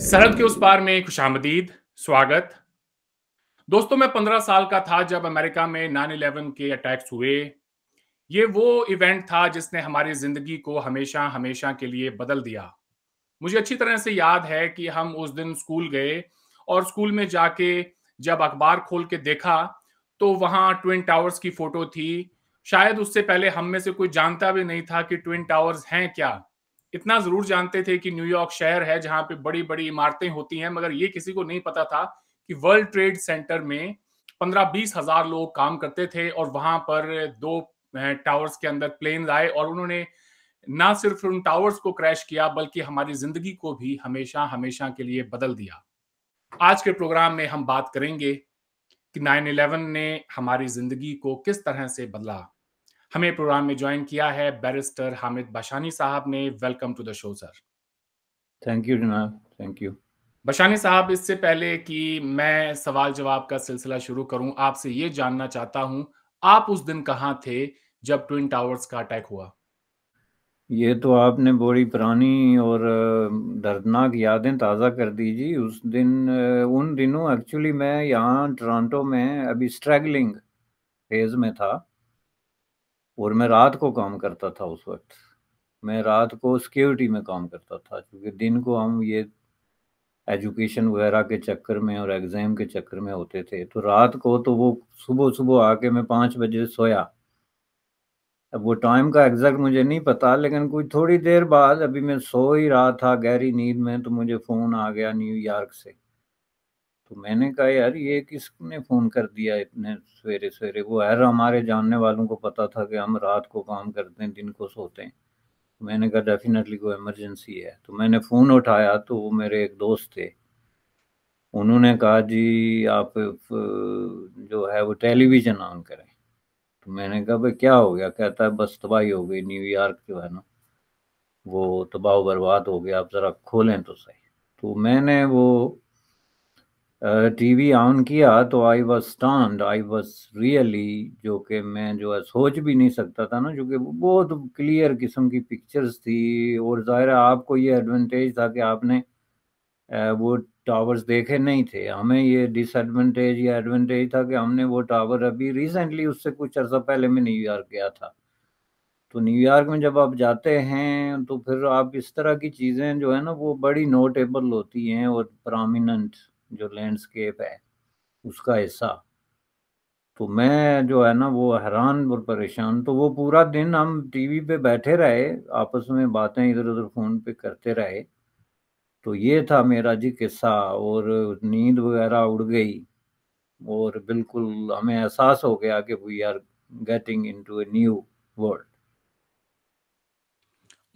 सरहद के उस पार में खुश आमदीद स्वागत दोस्तों मैं पंद्रह साल का था जब अमेरिका में नाइन इलेवन के अटैक्स हुए ये वो इवेंट था जिसने हमारी ज़िंदगी को हमेशा हमेशा के लिए बदल दिया मुझे अच्छी तरह से याद है कि हम उस दिन स्कूल गए और स्कूल में जाके जब अखबार खोल के देखा तो वहाँ ट्विन टावर्स की फ़ोटो थी शायद उससे पहले हम में से कोई जानता भी नहीं था कि ट्विन टावर्स हैं क्या इतना जरूर जानते थे कि न्यूयॉर्क शहर है जहां पे बड़ी बड़ी इमारतें होती हैं मगर ये किसी को नहीं पता था कि वर्ल्ड ट्रेड सेंटर में पंद्रह बीस हजार लोग काम करते थे और वहां पर दो टावर्स के अंदर प्लेन आए और उन्होंने ना सिर्फ उन टावर्स को क्रैश किया बल्कि हमारी जिंदगी को भी हमेशा हमेशा के लिए बदल दिया आज के प्रोग्राम में हम बात करेंगे कि 9/11 ने हमारी जिंदगी को किस तरह से बदला हमें प्रोग्राम में ज्वाइन किया है बैरिस्टर हामिद बशानी साहब ने welcome to the show sir thank you जनाब थैंक यू बशानी साहब इससे पहले कि मैं सवाल जवाब का सिलसिला शुरू करूं आपसे ये जानना चाहता हूं आप उस दिन कहाँ थे जब ट्विन टावर्स का अटैक हुआ ये तो आपने बड़ी पुरानी और दर्दनाक यादें ताज़ा कर दी जी उस दिन उन दिनों एक्चुअली मैं यहाँ टोरंटो में अभी स्ट्रगलिंग फेज में था और मैं रात को काम करता था उस वक्त मैं रात को सिक्योरिटी में काम करता था क्योंकि दिन को हम ये एजुकेशन वगैरह के चक्कर में और एग्ज़ाम के चक्कर में होते थे तो रात को तो वो सुबह सुबह आके मैं पाँच बजे सोया अब वो टाइम का एग्जैक्ट मुझे नहीं पता लेकिन कुछ थोड़ी देर बाद अभी मैं सो ही रहा था गहरी नींद में तो मुझे फ़ोन आ गया न्यूयॉर्क से तो मैंने कहा यार ये किसने फ़ोन कर दिया इतने सवेरे सवेरे वो यार हमारे जानने वालों को पता था कि हम रात को काम करते हैं दिन को सोते हैं तो मैंने कहा डेफिनेटली कोई इमरजेंसी है तो मैंने फ़ोन उठाया तो वो मेरे एक दोस्त थे उन्होंने कहा जी आप जो है वो टेलीविज़न ऑन करें तो मैंने कहा भाई क्या हो गया कहता है बस तबाही हो गई न्यूयॉर्क जो है ना वो तबाह बर्बाद हो गया आप ज़रा खोलें तो सही तो मैंने वो टीवी ऑन किया तो I was stunned I was really जो कि मैं जो है सोच भी नहीं सकता था ना जो कि बहुत क्लियर किस्म की पिक्चर्स थी और ज़ाहिर आपको ये एडवांटेज था कि आपने वो टावर्स देखे नहीं थे हमें ये डिसएडवांटेज या एडवांटेज था कि हमने वो टावर अभी रिसेंटली उससे कुछ अर्सा पहले मैं न्यूयॉर्क गया था तो न्यूयॉर्क में जब आप जाते हैं तो फिर आप इस तरह की चीज़ें जो है ना वो बड़ी नोटेबल होती हैं और प्रामिनंट जो लैंडस्केप है उसका हिस्सा तो मैं जो है ना वो हैरान और परेशान तो वो पूरा दिन हम टीवी पे बैठे रहे आपस में बातें इधर उधर फ़ोन पे करते रहे तो ये था मेरा जी किस्सा और नींद वगैरह उड़ गई और बिल्कुल हमें एहसास हो गया कि we are getting into a new world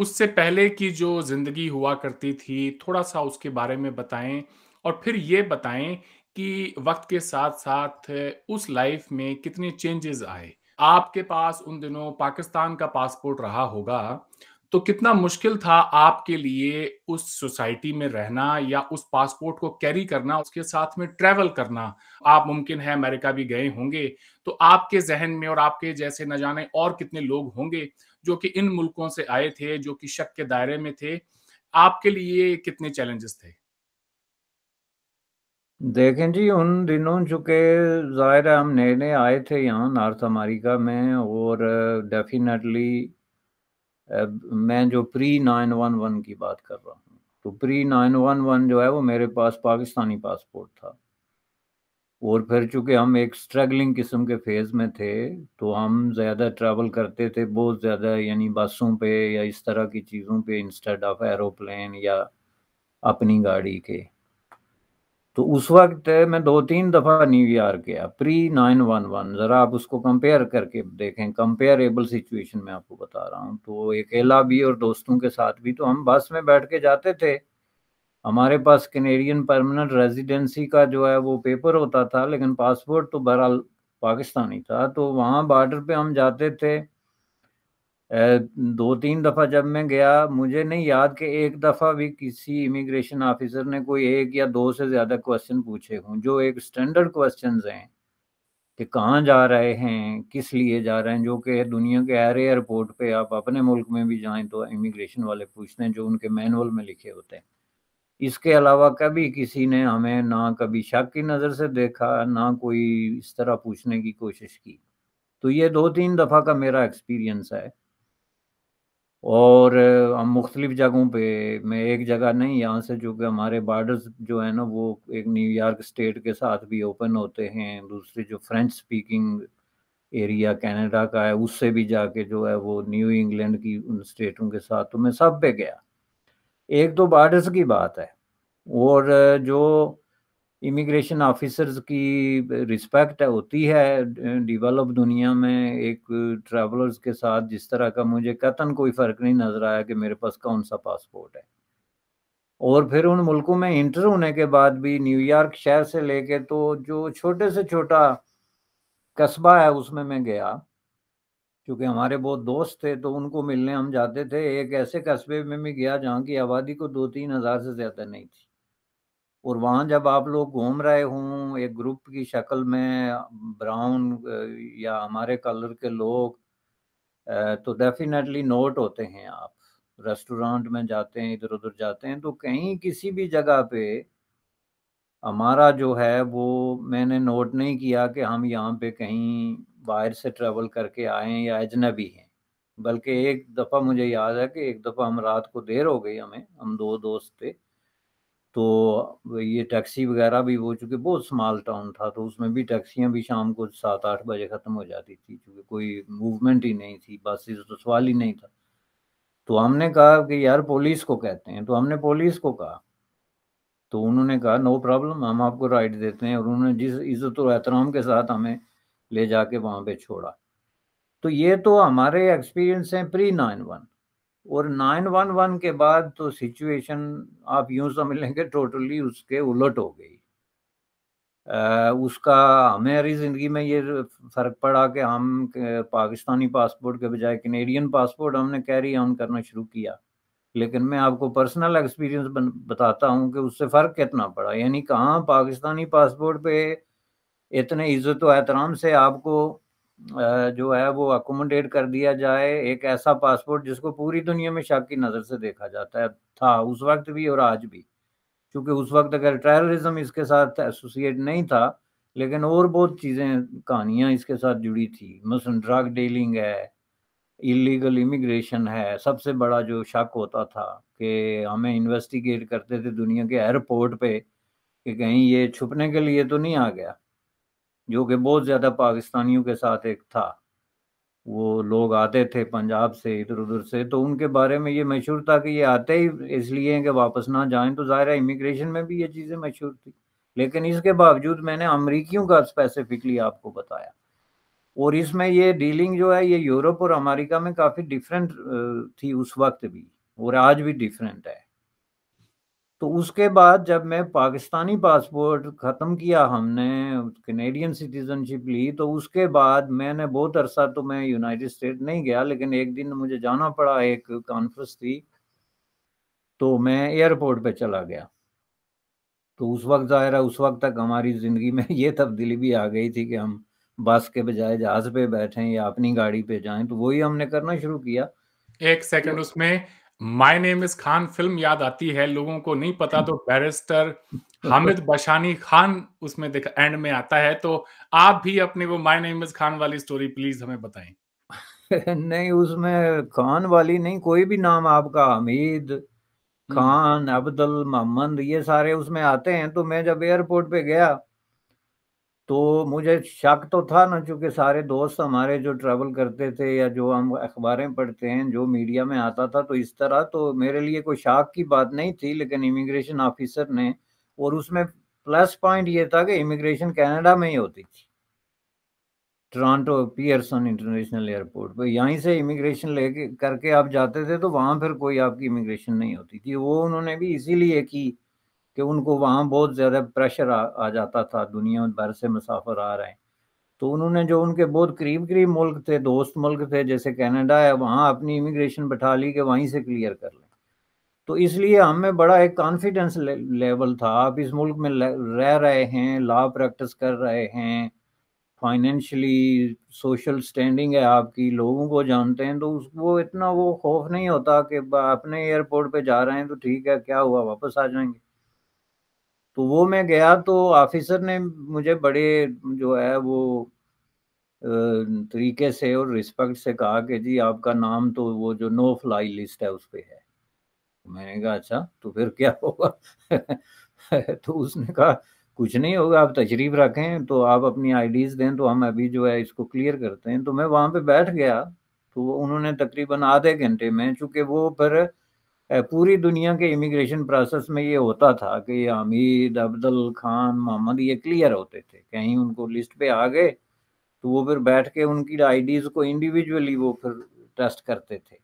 उससे पहले की जो जिंदगी हुआ करती थी थोड़ा सा उसके बारे में बताएं और फिर ये बताएं कि वक्त के साथ साथ उस लाइफ में कितने चेंजेस आए आपके पास उन दिनों पाकिस्तान का पासपोर्ट रहा होगा तो कितना मुश्किल था आपके लिए उस सोसाइटी में रहना या उस पासपोर्ट को कैरी करना उसके साथ में ट्रेवल करना आप मुमकिन है अमेरिका भी गए होंगे तो आपके जहन में और आपके जैसे न जाने और कितने लोग होंगे जो कि इन मुल्कों से आए थे जो कि शक के दायरे में थे आपके लिए कितने चैलेंजेस थे देखें जी, उन दिनों चूँकि ज़ाहिर है हम नए-नए आए थे यहाँ नॉर्थ अमेरिका में और डेफ़िनेटली मैं जो प्री नाइन वन वन की बात कर रहा हूँ, तो प्री नाइन वन वन जो है वो मेरे पास पाकिस्तानी पासपोर्ट था। और फिर चूँकि हम एक स्ट्रगलिंग किस्म के फ़ेज़ में थे, तो हम ज़्यादा ट्रैवल करते थे, बहुत ज़्यादा यानी बसों पे या इस तरह की चीज़ों पे इंस्टेड ऑफ एरोप्लन या अपनी गाड़ी के। तो उस वक्त मैं दो तीन दफ़ा न्यूयॉर्क गया प्री नाइन वन वन ज़रा आप उसको कंपेयर करके देखें कंपेयरेबल सिचुएशन में आपको बता रहा हूँ तो अकेला भी और दोस्तों के साथ भी तो हम बस में बैठ के जाते थे हमारे पास कैनेडियन परमानेंट रेजिडेंसी का जो है वो पेपर होता था लेकिन पासपोर्ट तो बहरहाल पाकिस्तानी था तो वहाँ बॉर्डर पे हम जाते थे दो तीन दफ़ा जब मैं गया मुझे नहीं याद कि एक दफ़ा भी किसी इमिग्रेशन ऑफिसर ने कोई एक या दो से ज़्यादा क्वेश्चन पूछे हों जो एक स्टैंडर्ड क्वेश्चन हैं कि कहाँ जा रहे हैं किस लिए जा रहे हैं जो कि दुनिया के हर एयरपोर्ट पे आप अपने मुल्क में भी जाएं तो इमिग्रेशन वाले पूछते हैं जो उनके मैनुअल में लिखे होते हैं इसके अलावा कभी किसी ने हमें ना कभी शक की नज़र से देखा ना कोई इस तरह पूछने की कोशिश की तो ये दो तीन दफ़ा का मेरा एक्सपीरियंस है और हम मुख्तलिफ़ जगहों पे मैं एक जगह नहीं यहाँ से जो कि हमारे बॉर्डर्स जो है ना वो एक न्यूयॉर्क स्टेट के साथ भी ओपन होते हैं दूसरे जो फ्रेंच स्पीकिंग एरिया कनाडा का है उससे भी जाके जो है वो न्यू इंग्लैंड की उन स्टेटों के साथ तो मैं सब पे गया एक तो बॉर्डर्स की बात है और जो इमिग्रेशन ऑफिसर्स की रिस्पेक्ट होती है डेवलप दुनिया में एक ट्रैवलर्स के साथ जिस तरह का मुझे कतन कोई फ़र्क नहीं नज़र आया कि मेरे पास कौन सा पासपोर्ट है और फिर उन मुल्कों में इंटर होने के बाद भी न्यूयॉर्क शहर से लेके तो जो छोटे से छोटा कस्बा है उसमें मैं गया क्योंकि हमारे बहुत दोस्त थे तो उनको मिलने हम जाते थे एक ऐसे कस्बे में भी गया जहाँ की आबादी को दो तीन हज़ार से ज़्यादा नहीं थी और वहाँ जब आप लोग घूम रहे हों एक ग्रुप की शक्ल में ब्राउन या हमारे कलर के लोग तो डेफिनेटली नोट होते हैं आप रेस्टोरेंट में जाते हैं इधर उधर जाते हैं तो कहीं किसी भी जगह पे हमारा जो है वो मैंने नोट नहीं किया कि हम यहाँ पे कहीं बाहर से ट्रेवल करके आए हैं या अजनबी हैं बल्कि एक दफ़ा मुझे याद है कि एक दफ़ा हम रात को देर हो गई हमें हम दो दोस्त थे तो ये टैक्सी वगैरह भी वो चूँकि बहुत स्मॉल टाउन था तो उसमें भी टैक्सियाँ भी शाम को सात आठ बजे ख़त्म हो जाती थी क्योंकि कोई मूवमेंट ही नहीं थी बसेस तो सवाल ही नहीं था तो हमने कहा कि यार पुलिस को कहते हैं तो हमने पुलिस को कहा तो उन्होंने कहा नो प्रॉब्लम हम आपको राइड देते हैं और उन्होंने जिस इज़्ज़त तो और एहतराम के साथ हमें ले जाके वहाँ पे छोड़ा तो ये तो हमारे एक्सपीरियंस हैं प्री नाइन वन और 911 के बाद तो सिचुएशन आप यूं समझ लेंगे टोटली उसके उलट हो गई उसका हमारी ज़िंदगी में ये फ़र्क पड़ा कि हम पाकिस्तानी पासपोर्ट के बजाय कनेडियन पासपोर्ट हमने कैरी ऑन करना शुरू किया लेकिन मैं आपको पर्सनल एक्सपीरियंस बताता हूँ कि उससे फ़र्क कितना पड़ा यानी कहाँ पाकिस्तानी पासपोर्ट पे इतने इज़्ज़त व एहतराम से आपको जो है वो अकोमोडेट कर दिया जाए एक ऐसा पासपोर्ट जिसको पूरी दुनिया में शक की नज़र से देखा जाता है था उस वक्त भी और आज भी क्योंकि उस वक्त अगर टेररिज्म इसके साथ एसोसिएट नहीं था लेकिन और बहुत चीज़ें कहानियाँ इसके साथ जुड़ी थी मसलन ड्रग डीलिंग है इलीगल इमिग्रेशन है सबसे बड़ा जो शक होता था कि हमें इन्वेस्टिगेट करते थे दुनिया के एयरपोर्ट पे कि कहीं ये छुपने के लिए तो नहीं आ गया जो कि बहुत ज़्यादा पाकिस्तानियों के साथ एक था वो लोग आते थे पंजाब से इधर उधर से तो उनके बारे में ये मशहूर था कि ये आते ही इसलिए हैं कि वापस ना जाएं तो ज़ाहिर है इमिग्रेशन में भी ये चीज़ें मशहूर थी लेकिन इसके बावजूद मैंने अमरीकियों का स्पेसिफिकली आपको बताया और इसमें ये डीलिंग जो है ये यूरोप और अमेरिका में काफ़ी डिफरेंट थी उस वक्त भी और आज भी डिफरेंट है तो उसके बाद जब मैं पाकिस्तानी पासपोर्ट ख़त्म किया हमने कनेडियन सिटीजनशिप ली तो उसके बाद मैंने बहुत अरसा तो मैं यूनाइटेड स्टेट नहीं गया लेकिन एक दिन मुझे जाना पड़ा एक कॉन्फ्रेंस थी तो मैं एयरपोर्ट पे चला गया तो उस वक्त ज़ाहिर है उस वक्त तक हमारी ज़िंदगी में ये तब्दीली भी आ गई थी कि हम बस के बजाय जहाज़ पे बैठें या अपनी गाड़ी पे जाएं तो वही हमने करना शुरू किया एक सेकंड तो उसमें my name is Khan film याद आती है लोगों को नहीं पता तो बैरिस्टर हामिद बशानी खान उसमें दिख एंड में आता है तो आप भी अपने वो माय नेम इज खान वाली स्टोरी प्लीज हमें बताएं नहीं उसमें खान वाली नहीं कोई भी नाम आपका हमीद हम्म। खान अब्दुल मोहम्मद ये सारे उसमें आते हैं तो मैं जब एयरपोर्ट पे गया तो मुझे शक तो था ना चूँकि सारे दोस्त हमारे जो ट्रैवल करते थे या जो हम अखबारें पढ़ते हैं जो मीडिया में आता था तो इस तरह तो मेरे लिए कोई शक की बात नहीं थी लेकिन इमिग्रेशन ऑफिसर ने और उसमें प्लस पॉइंट ये था कि इमिग्रेशन कनाडा में ही होती थी टोरंटो पियर्सन इंटरनेशनल एयरपोर्ट पर यहीं से इमिग्रेशन ले करके आप जाते थे तो वहाँ फिर कोई आपकी इमिग्रेशन नहीं होती थी वो उन्होंने भी इसीलिए की कि उनको वहाँ बहुत ज़्यादा प्रेशर आ, आ जाता था दुनिया भर से मुसाफर आ रहे हैं तो उन्होंने जो उनके बहुत करीब करीब मुल्क थे दोस्त मुल्क थे जैसे कनाडा है वहाँ अपनी इमिग्रेशन बैठा ली कि वहीं से क्लियर कर लें तो इसलिए हमें बड़ा एक कॉन्फिडेंस ले, लेवल था आप इस मुल्क में रह रहे हैं लॉ प्रैक्टिस कर रहे हैं फाइनेंशली सोशल स्टैंडिंग है आपकी लोगों को जानते हैं तो उसको इतना वो खौफ नहीं होता कि अपने एयरपोर्ट पे जा रहे हैं तो ठीक है क्या हुआ वापस आ जाएंगे तो वो मैं गया तो ऑफिसर ने मुझे बड़े जो है वो तरीके से और रिस्पेक्ट से कहा कि जी आपका नाम तो वो जो नो फ्लाई लिस्ट है उस पर है तो मैंने कहा अच्छा तो फिर क्या होगा तो उसने कहा कुछ नहीं होगा आप तशरीफ रखें तो आप अपनी आईडीज दें तो हम अभी जो है इसको क्लियर करते हैं तो मैं वहाँ पे बैठ गया तो उन्होंने तकरीबन आधे घंटे में चूंकि वो फिर पूरी दुनिया के इमिग्रेशन प्रोसेस में ये होता था कि हमीद अब्दुल खान मोहम्मद ये क्लियर होते थे कहीं उनको लिस्ट पे आ गए तो वो फिर बैठ के उनकी आईडीज को इंडिविजुअली वो फिर टेस्ट करते थे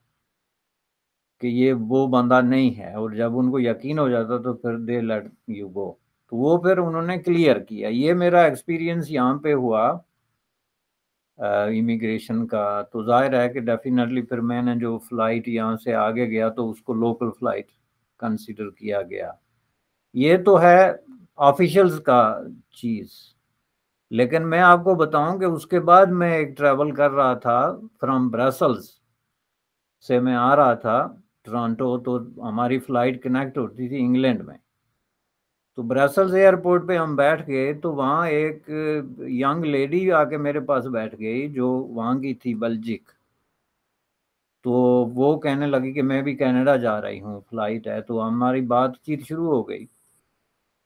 कि ये वो बंदा नहीं है और जब उनको यकीन हो जाता तो फिर दे लड़ यू गो तो वो फिर उन्होंने क्लियर किया ये मेरा एक्सपीरियंस यहाँ पे हुआ इमिग्रेशन का तो जाहिर है कि डेफिनेटली फिर मैंने जो फ्लाइट यहाँ से आगे गया तो उसको लोकल फ्लाइट कंसिडर किया गया ये तो है ऑफिशल्स का चीज़ लेकिन मैं आपको बताऊं कि उसके बाद मैं एक ट्रैवल कर रहा था फ्रॉम ब्रसल्स से मैं आ रहा था टोरंटो तो हमारी फ्लाइट कनेक्ट होती थी इंग्लैंड में तो ब्रसल्स एयरपोर्ट पे हम बैठ गए तो वहाँ एक यंग लेडी आके मेरे पास बैठ गई जो वहाँ की थी बल्जिक तो वो कहने लगी कि मैं भी कनाडा जा रही हूँ फ्लाइट है तो हमारी बातचीत शुरू हो गई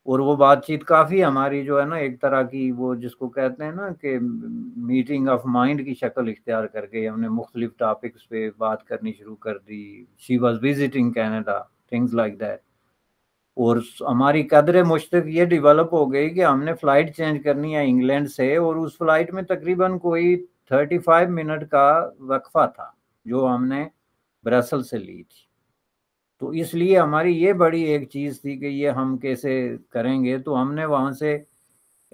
और वो बातचीत काफ़ी हमारी जो है ना एक तरह की वो जिसको कहते हैं ना कि मीटिंग ऑफ माइंड की शक्ल इख्तियार करके हमने मुख्तलिफ टॉपिक्स पे बात करनी शुरू कर दी she was visiting Canada things like that और हमारी कदर मुश्त ये डेवलप हो गई कि हमने फ़्लाइट चेंज करनी है इंग्लैंड से और उस फ्लाइट में तकरीबन कोई थर्टी फाइव मिनट का वक्फा था जो हमने ब्रसल से ली थी तो इसलिए हमारी ये बड़ी एक चीज़ थी कि ये हम कैसे करेंगे तो हमने वहाँ से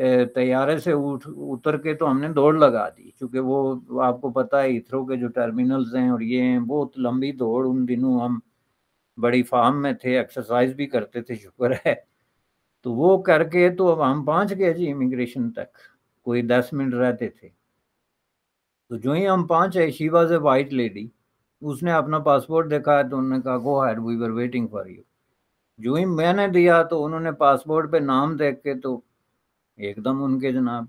तैयारे से उठ उतर के तो हमने दौड़ लगा दी क्योंकि वो आपको पता है इथरो के जो टर्मिनल्स हैं और ये हैं बहुत लंबी दौड़ उन दिनों हम बड़ी फार्म में थे एक्सरसाइज भी करते थे शुक्र है तो वो करके तो अब हम पहुंच गए जी इमिग्रेशन तक कोई दस मिनट रहते थे तो जो ही हम पहुंचे she was a white lady उसने अपना पासपोर्ट देखा तो उन्होंने कहा go ahead we were waiting for you जो ही मैंने दिया तो उन्होंने पासपोर्ट पे नाम देख के तो एकदम उनके जनाब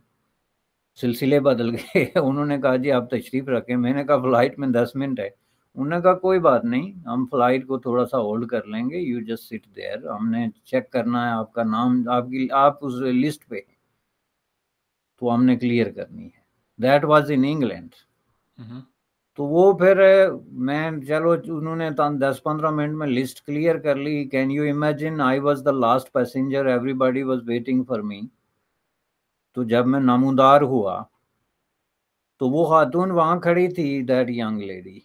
सिलसिले बदल गए उन्होंने कहा जी आप तशरीफ़ रखें मैंने कहा फ्लाइट में दस मिनट है उन्होंने कहा कोई बात नहीं हम फ्लाइट को थोड़ा सा होल्ड कर लेंगे यू जस्ट सिट देयर हमने चेक करना है आपका नाम आपकी आप उस लिस्ट पे हैं तो हमने क्लियर करनी है दैट वाज इन इंग्लैंड तो वो फिर मैं चलो उन्होंने तो दस पंद्रह मिनट में लिस्ट क्लियर कर ली can you imagine I was the last passenger everybody was waiting for me तो जब मैं नमोदार हुआ तो वो खातून वहां खड़ी थी दैट यंग लेडी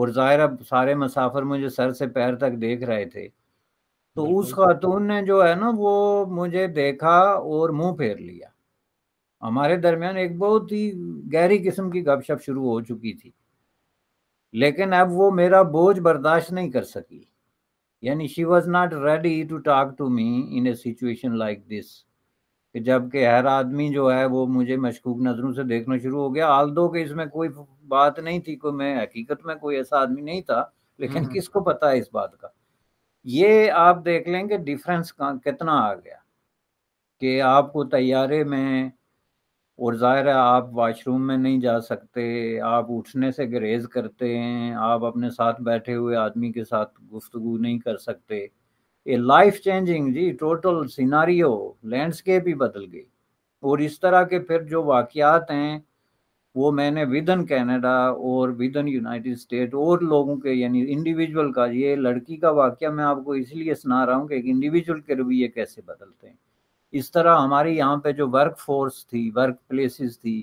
और ज़ाहिर सारे मुसाफिर मुझे सर से पैर तक देख रहे थे तो उस खातून ने जो है ना वो मुझे देखा और मुंह फेर लिया हमारे दरमियान एक बहुत ही गहरी किस्म की गपशप शुरू हो चुकी थी लेकिन अब वो मेरा बोझ बर्दाश्त नहीं कर सकी यानी she was not ready to talk to me in a situation like this कि जबकि हर आदमी जो है वो मुझे मशकूक नज़रों से देखना शुरू हो गया आल दो कि इसमें कोई बात नहीं थी कोई मैं हकीकत में कोई ऐसा आदमी नहीं था लेकिन किसको पता है इस बात का ये आप देख लें कि डिफरेंस कितना आ गया कि आपको तैयारे में और ज़ाहिर है आप वाशरूम में नहीं जा सकते आप उठने से ग्रेज करते हैं आप अपने साथ बैठे हुए आदमी के साथ गुफ्तगु नहीं कर सकते ए लाइफ चेंजिंग जी टोटल सिनारियो लैंडस्केप ही बदल गई और इस तरह के फिर जो वाकियात हैं वो मैंने विदन कैनेडा और विदन यूनाइटेड स्टेट और लोगों के यानी इंडिविजुअल का ये लड़की का वाक्य मैं आपको इसलिए सुना रहा हूँ कि एक इंडिविजुअल के रवैये कैसे बदलते हैं इस तरह हमारे यहाँ पे जो वर्क फोर्स थी वर्क प्लेसिस थी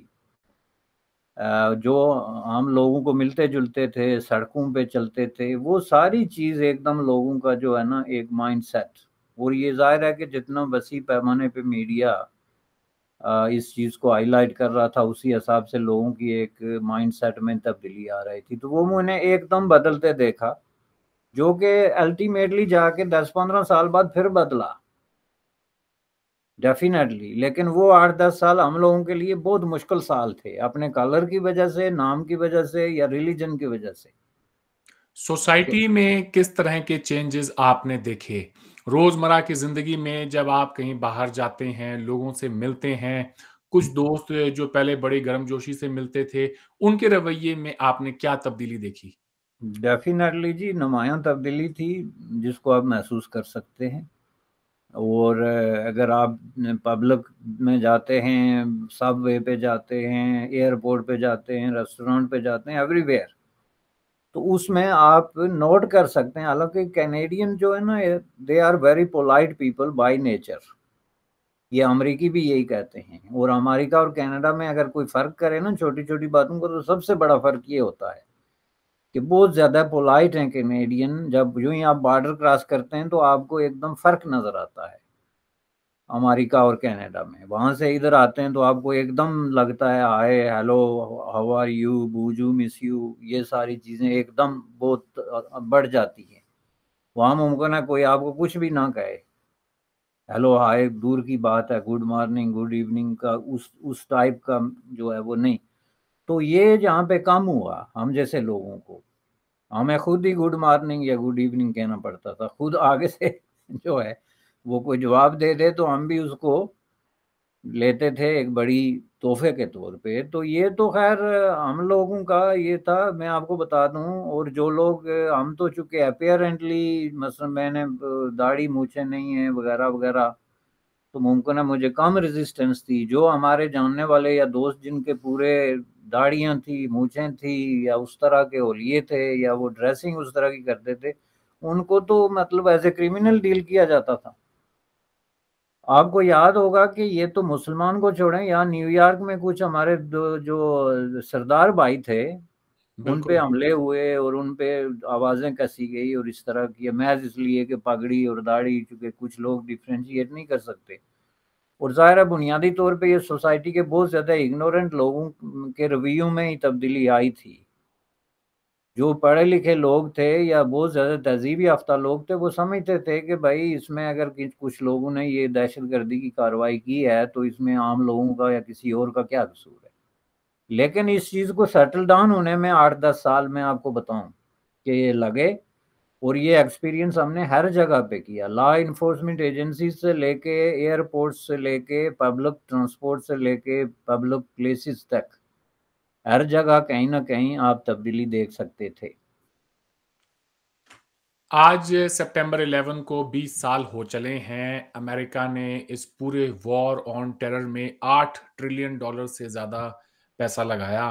जो हम लोगों को मिलते जुलते थे सड़कों पे चलते थे वो सारी चीज़ एकदम लोगों का जो है ना एक माइंड सेट और ये जाहिर है कि जितना वसी पैमाने पे मीडिया इस चीज़ को हाईलाइट कर रहा था उसी हिसाब से लोगों की एक माइंड सेट में तब्दीली आ रही थी तो वो मैंने एकदम बदलते देखा जो कि अल्टीमेटली जाके दस पंद्रह साल बाद फिर बदला डेफिनेटली लेकिन वो आठ दस साल हम लोगों के लिए बहुत मुश्किल साल थे अपने कलर की वजह से नाम की वजह से या रिलीजन की वजह से सोसाइटी में किस तरह के चेंजेस आपने देखे रोजमर्रा की जिंदगी में जब आप कहीं बाहर जाते हैं लोगों से मिलते हैं कुछ हम्म। दोस्त जो पहले बड़े गर्मजोशी से मिलते थे उनके रवैये में आपने क्या तब्दीली देखी डेफिनेटली जी नुमाया तब्दीली थी जिसको आप महसूस कर सकते हैं और अगर आप पब्लिक में जाते हैं सब वे पे जाते हैं एयरपोर्ट पे जाते हैं रेस्टोरेंट पे जाते हैं एवरीवेयर तो उसमें आप नोट कर सकते हैं हालांकि कैनेडियन जो है ना they are very polite people by nature ये अमरीकी भी यही कहते हैं और अमेरिका और कनाडा में अगर कोई फ़र्क करे ना छोटी छोटी बातों को तो सबसे बड़ा फ़र्क ये होता है कि बहुत ज़्यादा पोलाइट हैं कैनेडियन जब यूं ही आप बॉर्डर क्रॉस करते हैं तो आपको एकदम फ़र्क नज़र आता है अमेरिका और कनाडा में वहाँ से इधर आते हैं तो आपको एकदम लगता है आए हेलो हाउ आर यू बूजू मिस यू ये सारी चीज़ें एकदम बहुत बढ़ जाती हैं वहाँ मुमकिन है कोई आपको कुछ भी ना कहे हेलो हाय दूर की बात है गुड मॉर्निंग गुड इवनिंग का उस उस टाइप का जो है वो नहीं तो ये जहाँ पे कम हुआ हम जैसे लोगों को हमें खुद ही गुड मॉर्निंग या गुड इवनिंग कहना पड़ता था खुद आगे से जो है वो कोई जवाब दे दे तो हम भी उसको लेते थे एक बड़ी तोहफे के तौर पे तो ये तो खैर हम लोगों का ये था मैं आपको बता दूं और जो लोग हम तो चूँकि अपेयरेंटली मसल मैंने दाढ़ी मूछे नहीं है वगैरह वगैरह तो मुमकिन है मुझे कम रेजिस्टेंस थी जो हमारे जानने वाले या दोस्त जिनके पूरे दाढ़ियाँ थी मूछें थी या उस तरह के होलिये थे या वो ड्रेसिंग उस तरह की करते थे उनको तो मतलब एज ए क्रिमिनल डील किया जाता था आपको याद होगा कि ये तो मुसलमान को छोड़ें यहाँ न्यूयॉर्क में कुछ हमारे जो सरदार भाई थे उन पे हमले हुए और उन पे आवाज़ें कसी गई और इस तरह की महज इसलिए कि पगड़ी और दाढ़ी चूंकि कुछ लोग डिफ्रेंशिएट नहीं कर सकते और ज़ाहिर है बुनियादी तौर पे ये सोसाइटी के बहुत ज़्यादा इग्नोरेंट लोगों के रवैयों में ही तब्दीली आई थी जो पढ़े लिखे लोग थे या बहुत ज़्यादा तहजीब याफ्ता लोग थे वो समझते थे कि भाई इसमें अगर कुछ लोगों ने ये दहशत गर्दी की कार्रवाई की है तो इसमें आम लोगों का या किसी और का क्या कसूर है लेकिन इस चीज़ को सेटल डाउन होने में आठ दस साल में आपको बताऊं कि ये लगे और ये एक्सपीरियंस हमने हर जगह पे किया लॉ इन्फोर्समेंट एजेंसी से लेके एयरपोर्ट से लेके पब्लिक ट्रांसपोर्ट से लेके पब्लिक प्लेसेस तक हर जगह कहीं ना कहीं आप तब्दीली देख सकते थे आज सितंबर 11 को 20 साल हो चले हैं अमेरिका ने इस पूरे वॉर ऑन टेरर में 8 ट्रिलियन डॉलर से ज़्यादा पैसा लगाया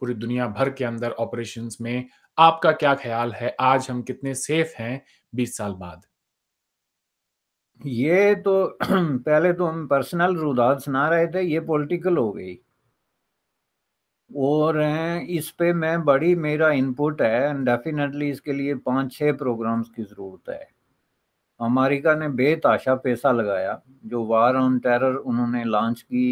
पूरी दुनिया भर के अंदर ऑपरेशन में आपका क्या ख्याल है आज हम कितने सेफ हैं बीस साल बाद ये तो पहले तो हम पर्सनल रुदाद सुना रहे थे ये पॉलिटिकल हो गई और इस पे मैं बड़ी मेरा इनपुट है एंड डेफिनेटली इसके लिए पांच छह प्रोग्राम्स की ज़रूरत है अमेरिका ने बेताशा पैसा लगाया जो वार ऑन टेरर उन्होंने लॉन्च की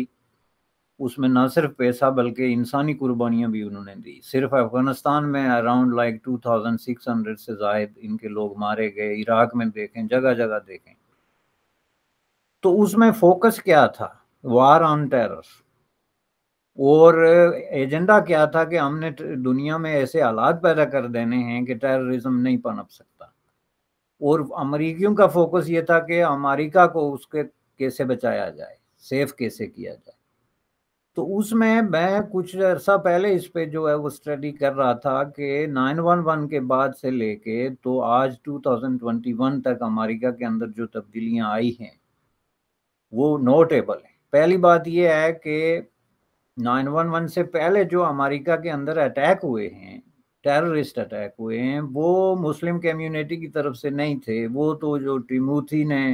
उसमें ना सिर्फ पैसा बल्कि इंसानी कुर्बानियाँ भी उन्होंने दी सिर्फ अफगानिस्तान में around like two thousand six hundred से जायद इनके लोग मारे गए इराक में देखें जगह जगह देखें तो उसमें फोकस क्या था वार ऑन टेरर और एजेंडा क्या था कि हमने दुनिया में ऐसे हालात पैदा कर देने हैं कि टेररिज्म नहीं पनप सकता और अमरीकियों का फोकस ये था कि अमेरिका को उसके कैसे बचाया जाए सेफ कैसे किया जाए तो उसमें मैं कुछ अर्सा पहले इस पे जो है वो स्टडी कर रहा था कि 911 के बाद से लेके तो आज 2021 तक अमेरिका के अंदर जो तब्दीलियां आई हैं वो नोटेबल है पहली बात यह है कि 911 से पहले जो अमेरिका के अंदर अटैक हुए हैं टेररिस्ट अटैक हुए हैं वो मुस्लिम कम्युनिटी की तरफ से नहीं थे वो तो जो टिमूथी ने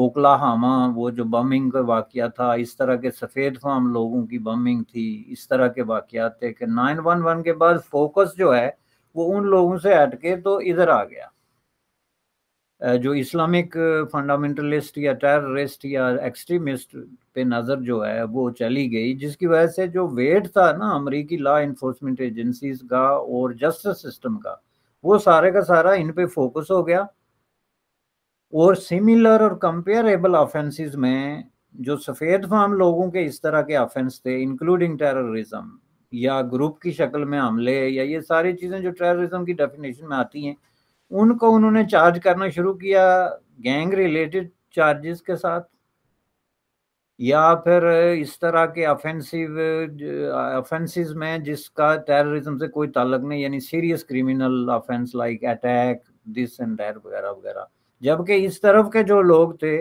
ओकलाहामा वो जो बमिंग का वाक़ था इस तरह के सफ़ेद फाम लोगों की बमिंग थी इस तरह के वाक़ थे कि नाइन वन वन के बाद फोकस जो है वो उन लोगों से हट के तो इधर आ गया जो इस्लामिक फंडामेंटलिस्ट या टेररिस्ट या एक्सट्रीमिस्ट पे नज़र जो है वो चली गई जिसकी वजह से जो वेट था ना अमरीकी लॉ इन्फोर्समेंट एजेंसीज का और जस्टिस सिस्टम का वो सारे का सारा इन पे फोकस हो गया और सिमिलर और कंपेयरेबल ऑफेंसेस में जो सफ़ेद फाम लोगों के इस तरह के ऑफेंस थे इंक्लूडिंग टेररिज्म या ग्रुप की शक्ल में हमले या ये सारी चीज़ें जो टेररिज्म की डेफिनेशन में आती हैं उनको उन्होंने चार्ज करना शुरू किया गैंग रिलेटेड चार्जेस के साथ या फिर इस तरह के ऑफेंसिव ऑफेंसेस में जिसका टेररिज्म से कोई ताल्लुक नहीं यानी serious criminal offence like attack this and वगैरह वगैरह जबकि इस तरफ के जो लोग थे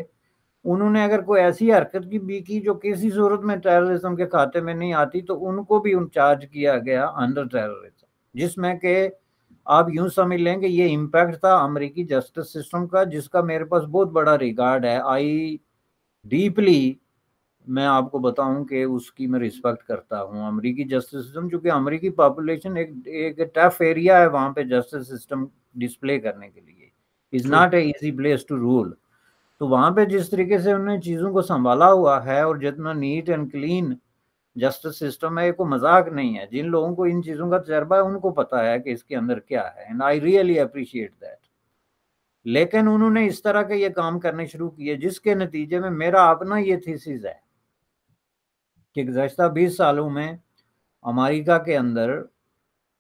उन्होंने अगर कोई ऐसी हरकत की भी की जो किसी सूरत में टेररिज्म के खाते में नहीं आती तो उनको भी उन चार्ज किया गया अंडर टेररिज्म जिसमें कि आप यूं समझ लें कि ये इम्पैक्ट था अमेरिकी जस्टिस सिस्टम का जिसका मेरे पास बहुत बड़ा रिगार्ड है आई डीपली मैं आपको बताऊं कि उसकी मैं रिस्पेक्ट करता हूं अमेरिकी जस्टिस सिस्टम चूंकि अमेरिकी पॉपुलेशन एक एक टफ एरिया है वहाँ पे जस्टिस सिस्टम डिस्प्ले करने के लिए is not a easy place to rule तो वहाँ पे जिस तरीके से उन्होंने चीज़ों को संभाला हुआ है और जितना neat and clean justice system है ये कोई मजाक नहीं है जिन लोगों को इन चीज़ों का तजर्बा है उनको पता है कि इसके अंदर क्या है and I really appreciate that लेकिन उन्होंने इस तरह के ये काम करने शुरू किए जिसके नतीजे में मेरा अपना ये थीसिस है कि गुजशत बीस सालों में अमेरिका के अंदर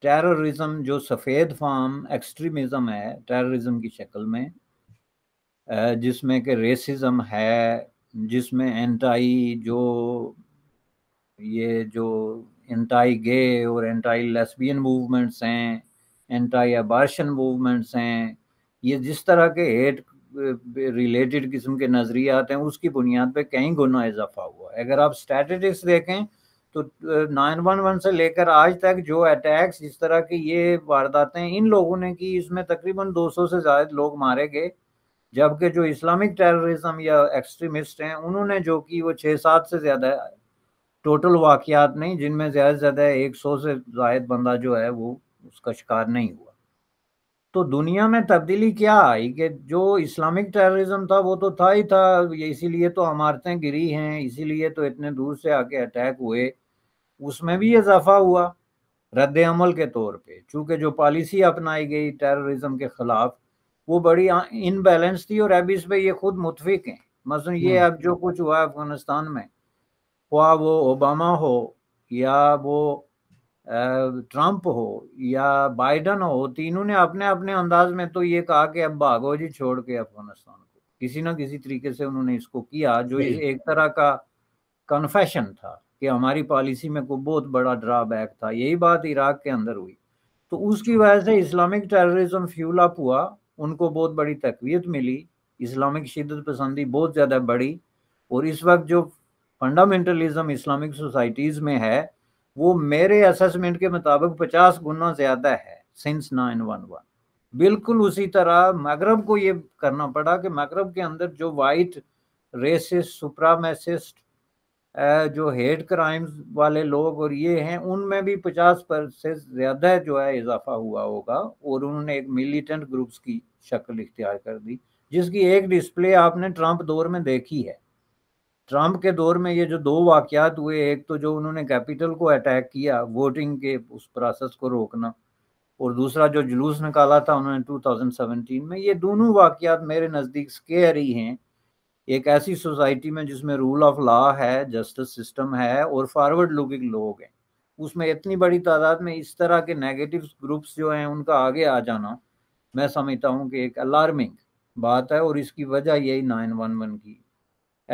टेररिज्म जो सफ़ेद फार्म एक्सट्रीमिज़म है टेररिज्म की शक्ल में जिसमें कि रेसिज्म है जिसमें एंटाई जो ये जो एंटाई गे और एंटाई लेस्बियन मूवमेंट्स हैं एंटाई अबार्शन मूवमेंट्स हैं ये जिस तरह के हेट रिलेटेड किस्म के नज़रियात हैं उसकी बुनियाद पे कई गुना इजाफा हुआ है अगर आप स्टैटिस्टिक्स देखें तो नाइन वन वन से लेकर आज तक जो अटैक्स इस तरह की ये वारदातें इन लोगों ने की इसमें तकरीबन 200 से ज़्यादा लोग मारे गए जबकि जो इस्लामिक टेररिज्म या एक्सट्रीमिस्ट हैं उन्होंने जो कि वो छः सात से ज़्यादा टोटल वाकियात नहीं जिनमें ज़्यादा से ज़्यादा एक सौ से जायद बंदा जो है वो उसका शिकार नहीं हुआ तो दुनिया में तब्दीली क्या आई कि जो इस्लामिक टेररिज्म था वो तो था ही था इसीलिए तो इमारतें गिरी हैं इसीलिए तो इतने दूर से आके अटैक हुए उसमें भी इजाफा हुआ रद्द अमल के तौर पे चूंकि जो पॉलिसी अपनाई गई टेररिज्म के ख़िलाफ़ वो बड़ी इनबैलेंस थी और अब इस पर ये खुद मुतफिक हैं मसलन ये हम्म। अब जो कुछ हुआ अफगानिस्तान में हुआ वो ओबामा हो या वो ट्रंप हो या बाइडन हो तीनों ने अपने अपने अंदाज में तो ये कहा कि अब भागो जी छोड़ के अफगानिस्तान को किसी ना किसी तरीके से उन्होंने इसको किया जो एक तरह का कन्फेशन था कि हमारी पॉलिसी में को बहुत बड़ा ड्रॉबैक था यही बात इराक के अंदर हुई तो उसकी अच्छा। वजह से इस्लामिक टेररिज्म फ्यूल अप हुआ उनको बहुत बड़ी तकवीत मिली इस्लामिक शिदत पसंदी बहुत ज़्यादा बढ़ी और इस वक्त जो फंडामेंटलिज्म इस्लामिक सोसाइटीज़ में है वो मेरे असेसमेंट के मुताबिक पचास गुना ज़्यादा है सिंस नाइन वन वन बिल्कुल उसी तरह मगरब को ये करना पड़ा कि मगरब के अंदर जो वाइट रेसिस सुप्रामेसिस्ट जो हेट क्राइम्स वाले लोग और ये हैं उनमें भी पचास पर से ज़्यादा जो है इजाफा हुआ होगा और उन्होंने एक मिलिटेंट ग्रुप्स की शक्ल इख्तियार कर दी जिसकी एक डिस्प्ले आपने ट्रंप दौर में देखी है ट्रंप के दौर में ये जो दो वाक़ात हुए एक तो जो उन्होंने कैपिटल को अटैक किया वोटिंग के उस प्रोसेस को रोकना और दूसरा जो जुलूस निकाला था उन्होंने 2017 में ये दोनों वाक़ात मेरे नज़दीक स्केयर ही हैं एक ऐसी सोसाइटी में जिसमें रूल ऑफ लॉ है जस्टिस सिस्टम है और फॉरवर्ड लुकिंग लोग हैं उसमें इतनी बड़ी तादाद में इस तरह के नेगेटिव ग्रुप्स जो हैं उनका आगे आ जाना मैं समझता हूँ कि एक अलार्मिंग बात है और इसकी वजह यही नाइन वन वन की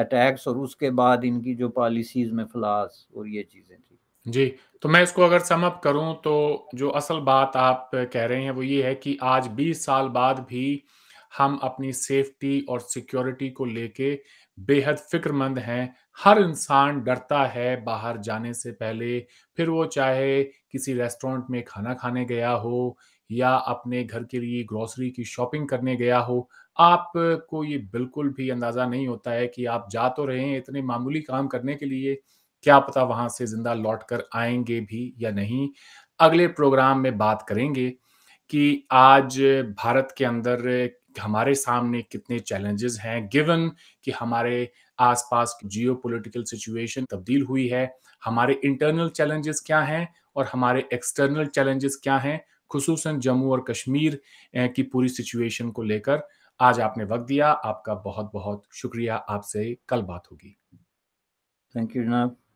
अटैक्स और उसके बाद इनकी जो पॉलिसीज में फ्लास और ये चीज़ें थी जी तो मैं इसको अगर समअप करूं तो जो असल बात आप कह रहे हैं वो ये है कि आज 20 साल बाद भी हम अपनी सेफ्टी और सिक्योरिटी को लेके बेहद फिक्रमंद हैं हर इंसान डरता है बाहर जाने से पहले फिर वो चाहे किसी रेस्टोरेंट में खाना खाने गया हो या अपने घर के लिए ग्रोसरी की शॉपिंग करने गया हो आपको ये बिल्कुल भी अंदाज़ा नहीं होता है कि आप जा तो रहे हैं इतने मामूली काम करने के लिए क्या पता वहाँ से ज़िंदा लौट कर आएंगे भी या नहीं अगले प्रोग्राम में बात करेंगे कि आज भारत के अंदर हमारे सामने कितने चैलेंजेस हैं गिवन कि हमारे आसपास जियो पोलिटिकल सिचुएशन तब्दील हुई है हमारे इंटरनल चैलेंजेस क्या हैं और हमारे एक्सटर्नल चैलेंजेस क्या हैं खसूस जम्मू और कश्मीर की पूरी सिचुएशन को लेकर आज आपने वक्त दिया आपका बहुत बहुत शुक्रिया आपसे कल बात होगी थैंक यू जनाब